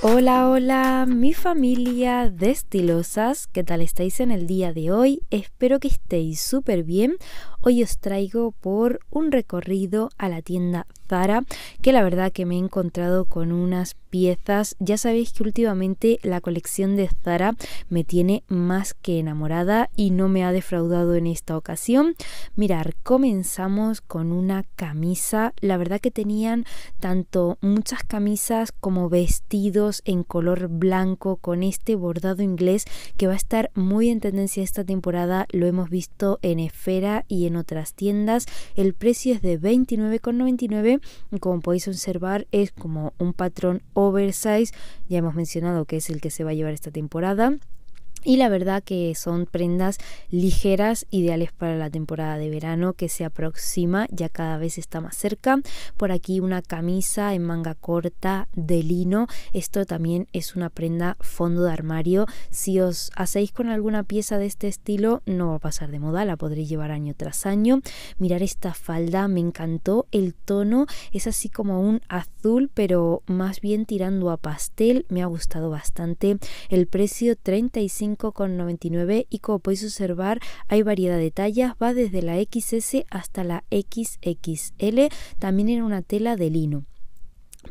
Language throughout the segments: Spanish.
Hola, hola, mi familia de estilosas, ¿qué tal estáis en el día de hoy? Espero que estéis súper bien. Hoy os traigo por un recorrido a la tienda Zara, que la verdad que me he encontrado con unas piezas. Ya sabéis que últimamente la colección de Zara me tiene más que enamorada y no me ha defraudado en esta ocasión. Mirar, comenzamos con una camisa. La verdad que tenían tanto muchas camisas como vestidos en color blanco con este bordado inglés que va a estar muy en tendencia esta temporada. Lo hemos visto en Esfera y en otras tiendas. El precio es de 29,99 y como podéis observar es como un patrón oversize. Ya hemos mencionado que es el que se va a llevar esta temporada. Y la verdad que son prendas ligeras, ideales para la temporada de verano que se aproxima, ya cada vez está más cerca. Por aquí una camisa en manga corta de lino. Esto también es una prenda fondo de armario. Si os hacéis con alguna pieza de este estilo, no va a pasar de moda, la podréis llevar año tras año. Mirar esta falda, me encantó el tono, es así como un azul, pero más bien tirando a pastel. Me ha gustado bastante. El precio 35 99, y como podéis observar hay variedad de tallas, va desde la XS hasta la XXL, también era una tela de lino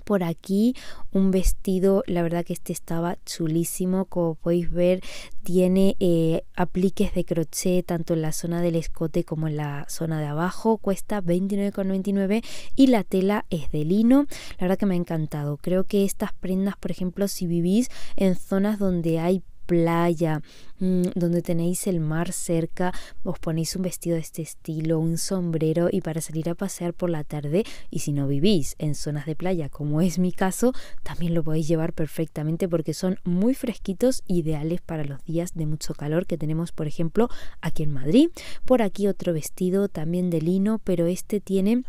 por aquí un vestido la verdad que este estaba chulísimo como podéis ver tiene eh, apliques de crochet tanto en la zona del escote como en la zona de abajo cuesta 29,99 y la tela es de lino la verdad que me ha encantado creo que estas prendas por ejemplo si vivís en zonas donde hay playa, mm, donde tenéis el mar cerca, os ponéis un vestido de este estilo, un sombrero y para salir a pasear por la tarde y si no vivís en zonas de playa como es mi caso, también lo podéis llevar perfectamente porque son muy fresquitos, ideales para los días de mucho calor que tenemos por ejemplo aquí en Madrid. Por aquí otro vestido también de lino, pero este tiene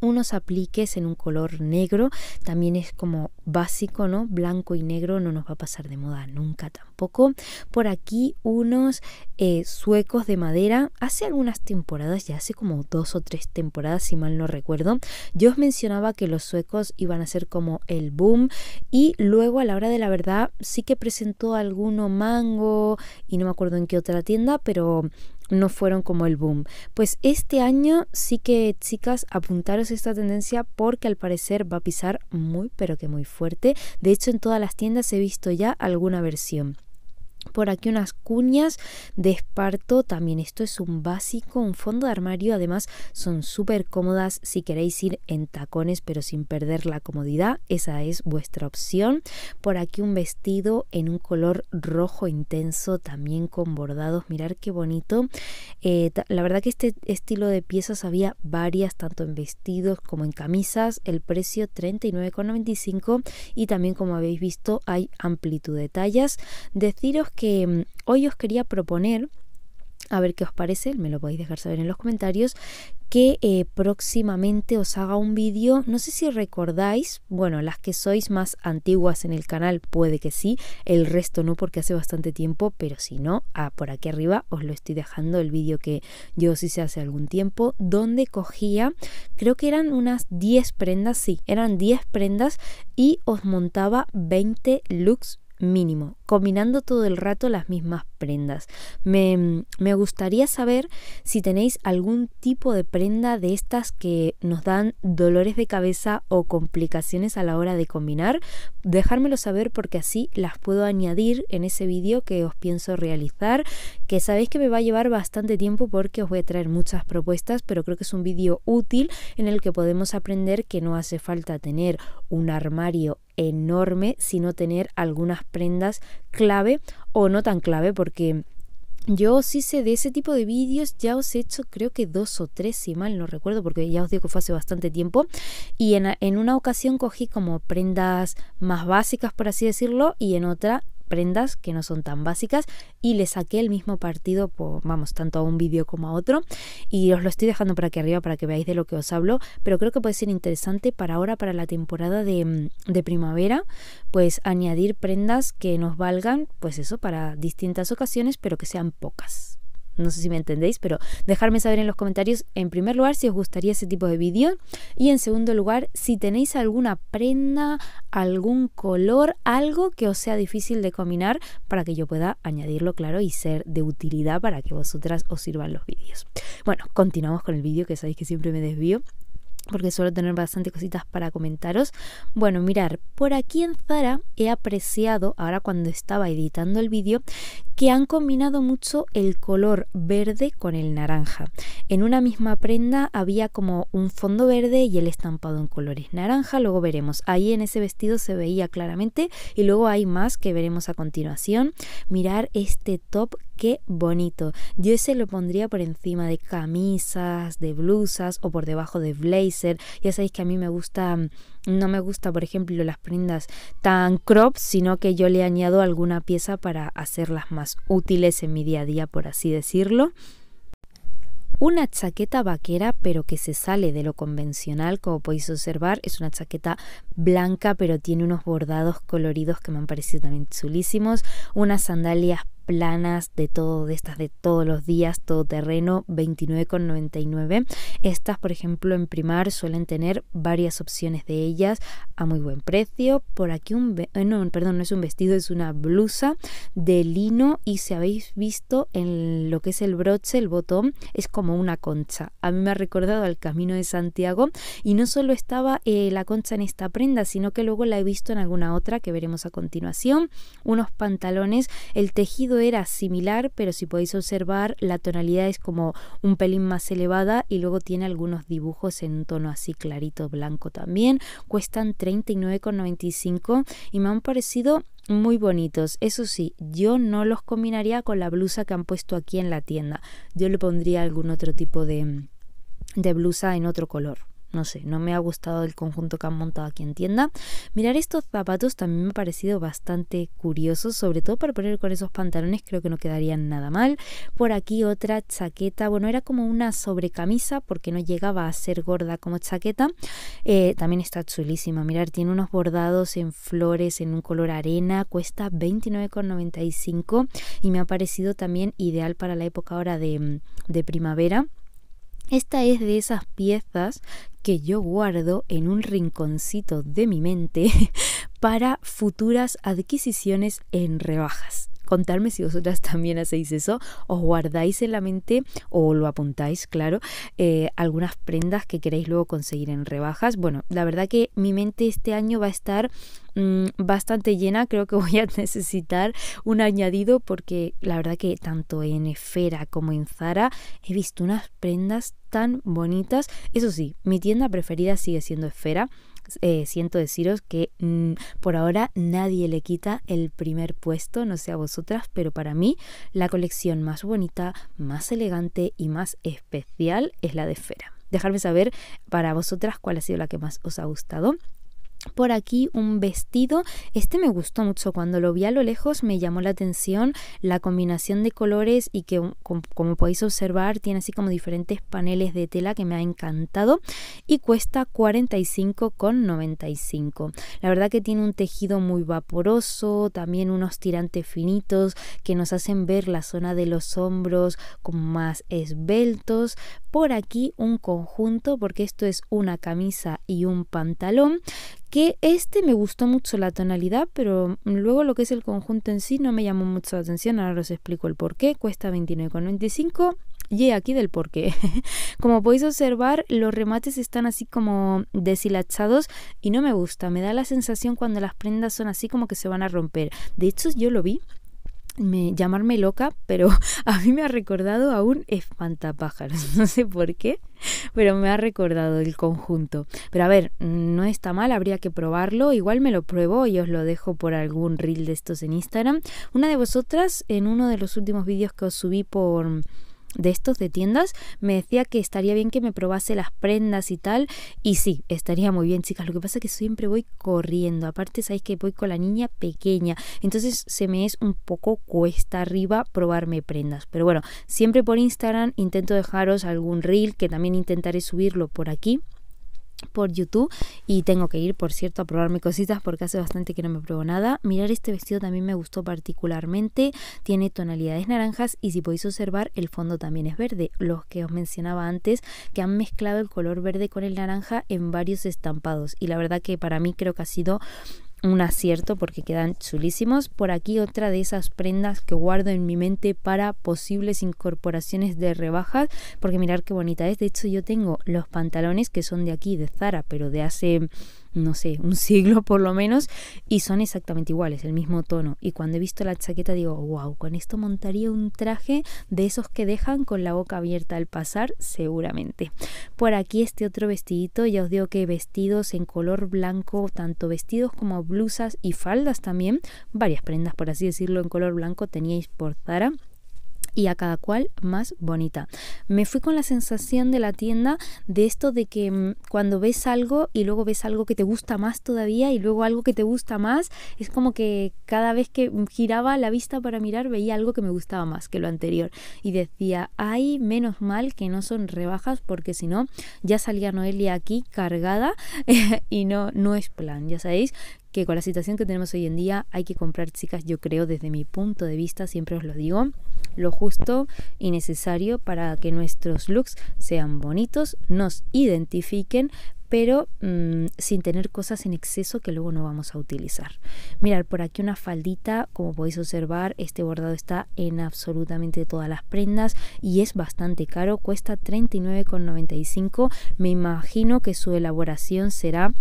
unos apliques en un color negro también es como básico no blanco y negro no nos va a pasar de moda nunca tampoco por aquí unos eh, suecos de madera hace algunas temporadas ya hace como dos o tres temporadas si mal no recuerdo yo os mencionaba que los suecos iban a ser como el boom y luego a la hora de la verdad sí que presentó alguno mango y no me acuerdo en qué otra tienda pero no fueron como el boom. Pues este año sí que, chicas, apuntaros esta tendencia porque al parecer va a pisar muy, pero que muy fuerte. De hecho, en todas las tiendas he visto ya alguna versión por aquí unas cuñas de esparto también esto es un básico un fondo de armario además son súper cómodas si queréis ir en tacones pero sin perder la comodidad esa es vuestra opción por aquí un vestido en un color rojo intenso también con bordados mirar qué bonito eh, la verdad que este estilo de piezas había varias tanto en vestidos como en camisas el precio 39,95 y también como habéis visto hay amplitud de tallas deciros que Mm, hoy os quería proponer, a ver qué os parece, me lo podéis dejar saber en los comentarios, que eh, próximamente os haga un vídeo, no sé si recordáis, bueno, las que sois más antiguas en el canal puede que sí, el resto no porque hace bastante tiempo, pero si no, ah, por aquí arriba os lo estoy dejando, el vídeo que yo os hice hace algún tiempo, donde cogía, creo que eran unas 10 prendas, sí, eran 10 prendas y os montaba 20 looks mínimo, combinando todo el rato las mismas prendas. Me, me, gustaría saber si tenéis algún tipo de prenda de estas que nos dan dolores de cabeza o complicaciones a la hora de combinar. Dejármelo saber porque así las puedo añadir en ese vídeo que os pienso realizar, que sabéis que me va a llevar bastante tiempo porque os voy a traer muchas propuestas, pero creo que es un vídeo útil en el que podemos aprender que no hace falta tener un armario enorme, sino tener algunas prendas clave o no tan clave, porque yo sí sé de ese tipo de vídeos, ya os he hecho creo que dos o tres, si mal no recuerdo, porque ya os digo que fue hace bastante tiempo. Y en, en, una ocasión cogí como prendas más básicas, por así decirlo, y en otra prendas que no son tan básicas y le saqué el mismo partido, por, vamos, tanto a un vídeo como a otro y os lo estoy dejando para aquí arriba para que veáis de lo que os hablo, pero creo que puede ser interesante para ahora, para la temporada de, de primavera, pues añadir prendas que nos valgan, pues eso, para distintas ocasiones, pero que sean pocas. No sé si me entendéis, pero dejarme saber en los comentarios, en primer lugar, si os gustaría ese tipo de vídeo y en segundo lugar, si tenéis alguna prenda, algún color, algo que os sea difícil de combinar para que yo pueda añadirlo, claro, y ser de utilidad para que vosotras os sirvan los vídeos. Bueno, continuamos con el vídeo, que sabéis que siempre me desvío porque suelo tener bastantes cositas para comentaros. Bueno, mirar, por aquí en Zara he apreciado, ahora cuando estaba editando el vídeo, que han combinado mucho el color verde con el naranja. En una misma prenda había como un fondo verde y el estampado en colores naranja, luego veremos. Ahí en ese vestido se veía claramente y luego hay más que veremos a continuación. Mirar este top qué bonito. Yo ese lo pondría por encima de camisas, de blusas o por debajo de blazer. Ya sabéis que a mí me gusta no me gusta, por ejemplo, las prendas tan crop, sino que yo le añado alguna pieza para hacerlas más útiles en mi día a día, por así decirlo. Una chaqueta vaquera, pero que se sale de lo convencional, como podéis observar, es una chaqueta blanca, pero tiene unos bordados coloridos que me han parecido también chulísimos. Unas sandalias planas, de todo, estas de todos los días, todo terreno, 29,99. Estas, por ejemplo, en Primar suelen tener varias opciones de ellas a muy buen precio. Por aquí un, eh, no, perdón, no es un vestido, es una blusa de lino y si habéis visto en lo que es el broche, el botón, es como una concha. A mí me ha recordado al Camino de Santiago y no solo estaba eh, la concha en esta prenda, sino que luego la he visto en alguna otra que veremos a continuación. Unos pantalones, el tejido era similar, pero si podéis observar, la tonalidad es como un pelín más elevada y luego tiene algunos dibujos en un tono así clarito blanco también. Cuestan 39,95 y me han parecido muy bonitos. Eso sí, yo no los combinaría con la blusa que han puesto aquí en la tienda. Yo le pondría algún otro tipo de, de blusa en otro color no sé, no me ha gustado el conjunto que han montado aquí en tienda. Mirar estos zapatos también me ha parecido bastante curioso, sobre todo para poner con esos pantalones, creo que no quedarían nada mal. Por aquí otra chaqueta, bueno, era como una sobrecamisa porque no llegaba a ser gorda como chaqueta. Eh, también está chulísima, mirar, tiene unos bordados en flores en un color arena, cuesta 29,95 y me ha parecido también ideal para la época ahora de, de primavera. Esta es de esas piezas que yo guardo en un rinconcito de mi mente para futuras adquisiciones en rebajas contarme si vosotras también hacéis eso, os guardáis en la mente o lo apuntáis, claro, eh, algunas prendas que queréis luego conseguir en rebajas. Bueno, la verdad que mi mente este año va a estar mm, bastante llena, creo que voy a necesitar un añadido porque la verdad que tanto en Esfera como en Zara he visto unas prendas tan bonitas. Eso sí, mi tienda preferida sigue siendo Esfera eh, siento deciros que mm, por ahora nadie le quita el primer puesto, no sé a vosotras, pero para mí la colección más bonita, más elegante y más especial es la de Esfera. Dejadme saber para vosotras cuál ha sido la que más os ha gustado por aquí un vestido. Este me gustó mucho. Cuando lo vi a lo lejos me llamó la atención la combinación de colores y que como, podéis observar tiene así como diferentes paneles de tela que me ha encantado y cuesta 45,95. La verdad que tiene un tejido muy vaporoso, también unos tirantes finitos que nos hacen ver la zona de los hombros como más esbeltos, por aquí un conjunto, porque esto es una camisa y un pantalón, que este me gustó mucho la tonalidad, pero luego lo que es el conjunto en sí no me llamó mucho la atención, ahora os explico el por qué, cuesta 29,95 y aquí del porqué. como podéis observar, los remates están así como deshilachados y no me gusta. Me da la sensación cuando las prendas son así como que se van a romper. De hecho, yo lo vi llamarme loca, pero a mí me ha recordado a un espantapájaros. No sé por qué, pero me ha recordado el conjunto. Pero a ver, mm, no está mal, habría que probarlo. Igual me lo pruebo y os lo dejo por algún reel de estos en Instagram. Una de vosotras, en uno de los últimos vídeos que os subí por de estos de tiendas me decía que estaría bien que me probase las prendas y tal y sí estaría muy bien chicas lo que pasa es que siempre voy corriendo aparte sabéis que voy con la niña pequeña entonces se me es un poco cuesta arriba probarme prendas pero bueno siempre por Instagram intento dejaros algún reel que también intentaré subirlo por aquí por YouTube y tengo que ir, por cierto, a probarme cositas porque hace bastante que no me pruebo nada. Mirar este vestido también me gustó particularmente, tiene tonalidades naranjas y si podéis observar el fondo también es verde, los que os mencionaba antes que han mezclado el color verde con el naranja en varios estampados y la verdad que para mí creo que ha sido un acierto porque quedan chulísimos. Por aquí otra de esas prendas que guardo en mi mente para posibles incorporaciones de rebajas, porque mirar qué bonita es. De hecho yo tengo los pantalones que son de aquí, de Zara, pero de hace no sé, un siglo por lo menos, y son exactamente iguales, el mismo tono. Y cuando he visto la chaqueta digo, wow, con esto montaría un traje de esos que dejan con la boca abierta al pasar, seguramente. Por aquí este otro vestidito, ya os digo que vestidos en color blanco, tanto vestidos como blusas y faldas también, varias prendas por así decirlo en color blanco teníais por Zara y a cada cual más bonita. Me fui con la sensación de la tienda de esto de que mm, cuando ves algo y luego ves algo que te gusta más todavía y luego algo que te gusta más, es como que cada vez que mm, giraba la vista para mirar veía algo que me gustaba más que lo anterior y decía, ay, menos mal que no son rebajas porque si no ya salía Noelia aquí cargada y no, no es plan, ya sabéis que con la situación que tenemos hoy en día hay que comprar, chicas, yo creo, desde mi punto de vista, siempre os lo digo, lo justo y necesario para que nuestros looks sean bonitos, nos identifiquen, pero mm, sin tener cosas en exceso que luego no vamos a utilizar. Mirar por aquí una faldita, como podéis observar, este bordado está en absolutamente todas las prendas y es bastante caro, cuesta 39,95. Me imagino que su elaboración será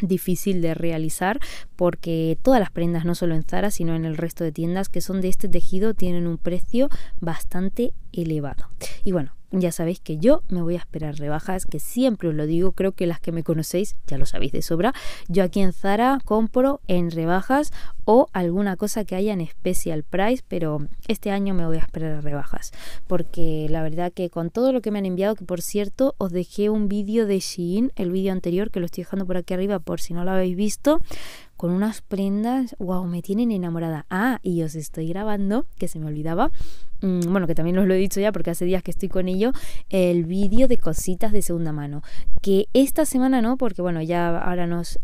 difícil de realizar porque todas las prendas, no solo en Zara, sino en el resto de tiendas que son de este tejido, tienen un precio bastante elevado. Y bueno, ya sabéis que yo me voy a esperar rebajas, que siempre os lo digo, creo que las que me conocéis ya lo sabéis de sobra. Yo aquí en Zara compro en rebajas o alguna cosa que haya en especial price, pero este año me voy a esperar rebajas, porque la verdad que con todo lo que me han enviado, que por cierto os dejé un vídeo de Shein, el vídeo anterior que lo estoy dejando por aquí arriba por si no lo habéis visto, con unas prendas, wow, me tienen enamorada. Ah, y os estoy grabando, que se me olvidaba, Mm, bueno, que también os lo he dicho ya porque hace días que estoy con ello, el vídeo de cositas de segunda mano. Que esta semana no, porque bueno, ya ahora nos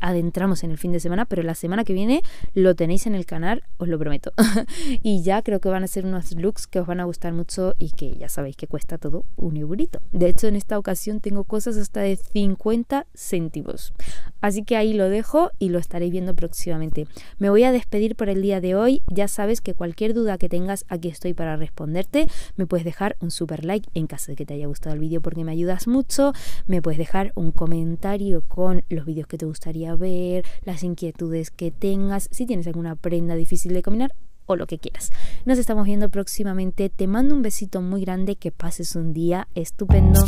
adentramos en el fin de semana, pero la semana que viene lo tenéis en el canal, os lo prometo. y ya creo que van a ser unos looks que os van a gustar mucho y que ya sabéis que cuesta todo un eurito. De hecho, en esta ocasión tengo cosas hasta de 50 céntimos. Así que ahí lo dejo y lo estaréis viendo próximamente. Me voy a despedir por el día de hoy. Ya sabes que cualquier duda que tengas, aquí estoy para para responderte. Me puedes dejar un super like en caso de que te haya gustado el vídeo porque me ayudas mucho. Me puedes dejar un comentario con los vídeos que te gustaría ver, las inquietudes que tengas, si tienes alguna prenda difícil de combinar o lo que quieras. Nos estamos viendo próximamente. Te mando un besito muy grande. Que pases un día estupendo.